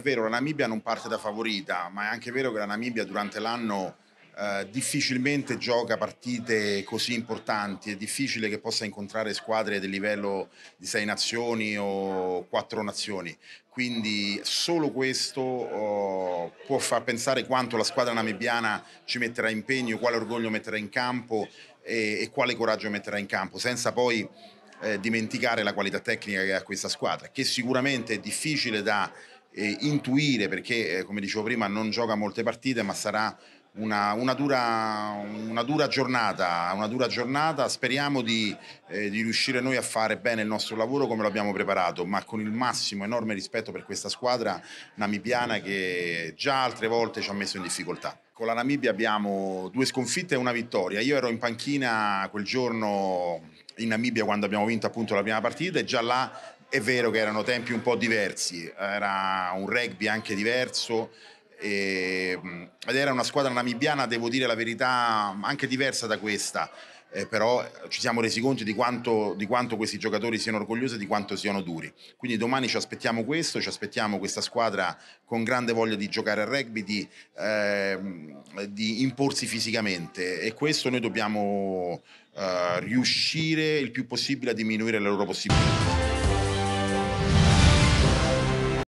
vero, la Namibia non parte da favorita, ma è anche vero che la Namibia durante l'anno eh, difficilmente gioca partite così importanti, è difficile che possa incontrare squadre del livello di sei nazioni o quattro nazioni, quindi solo questo oh, può far pensare quanto la squadra namibiana ci metterà impegno, quale orgoglio metterà in campo e, e quale coraggio metterà in campo, senza poi eh, dimenticare la qualità tecnica che ha questa squadra, che sicuramente è difficile da eh, intuire perché, eh, come dicevo prima, non gioca molte partite, ma sarà una, una, dura, una, dura giornata, una, dura, giornata, speriamo di, eh, di, riuscire noi a fare bene il nostro lavoro come lo abbiamo preparato, ma con il massimo enorme rispetto per questa squadra namibiana che già altre volte ci ha messo in difficoltà. Con la Namibia abbiamo due sconfitte e una vittoria. Io ero in panchina quel giorno in Namibia quando abbiamo vinto appunto la prima partita e già là è vero che erano tempi un po' diversi, era un rugby anche diverso e, ed era una squadra namibiana, devo dire la verità, anche diversa da questa. Eh, però ci siamo resi conto di quanto, di quanto, questi giocatori siano orgogliosi e di quanto siano duri. Quindi domani ci aspettiamo questo, ci aspettiamo questa squadra con grande voglia di giocare a rugby, di, eh, di imporsi fisicamente e questo noi dobbiamo eh, riuscire il più possibile a diminuire le loro possibilità.